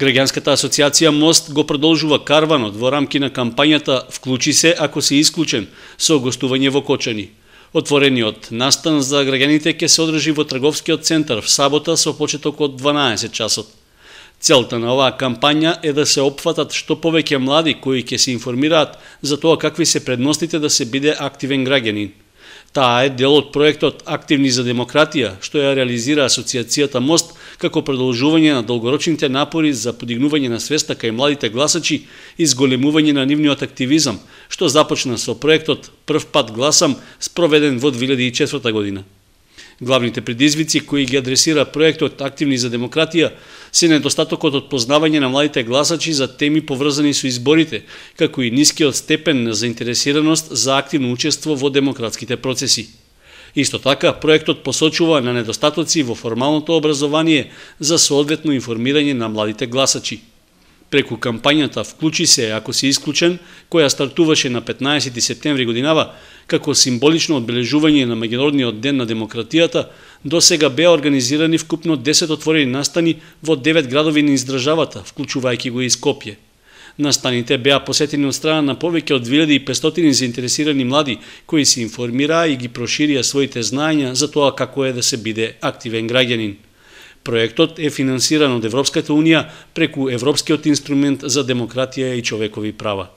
Граѓанската асоциација Мост го продолжува карванот во рамки на кампањата «Вклучи се ако си исклучен» со гостување во Кочани. Отворениот настан за граѓаните ќе се одржи во Трговскиот центар в сабота со почеток од 12 часот. Целта на оваа кампања е да се опфатат што повеќе млади кои ќе се информираат за тоа какви се предностите да се биде активен граѓанин. Таа е дел од проектот Активни за демократија, што ја реализира Асоциацијата МОСТ како продолжување на долгорочните напори за подигнување на свеста кај младите гласачи и зголемување на нивниот активизам, што започна со проектот Прв пат гласам, спроведен во 2004 година. Главните предизвици кои ги адресира проектот Активни за демократија се недостатокот од познавање на младите гласачи за теми поврзани со изборите, како и нискиот степен на заинтересираност за активно учество во демократските процеси. Исто така, проектот посочува на недостатоци во формалното образование за соодветно информирање на младите гласачи преку кампањата «Вклучи се ако си исклучен», која стартуваше на 15 септември годинава, како символично одбележување на Меѓународниот ден на демократијата, до сега беа организирани вкупно 10 отворени настани во 9 градови на издржавата, вклучувајќи го и Скопје. Настаните беа посетени од страна на повеќе од 2500 заинтересирани млади кои се информираа и ги проширија своите знаења за тоа како е да се биде активен граѓанин. Проектот е финансиран од Европската Унија преку Европскиот инструмент за демократија и човекови права.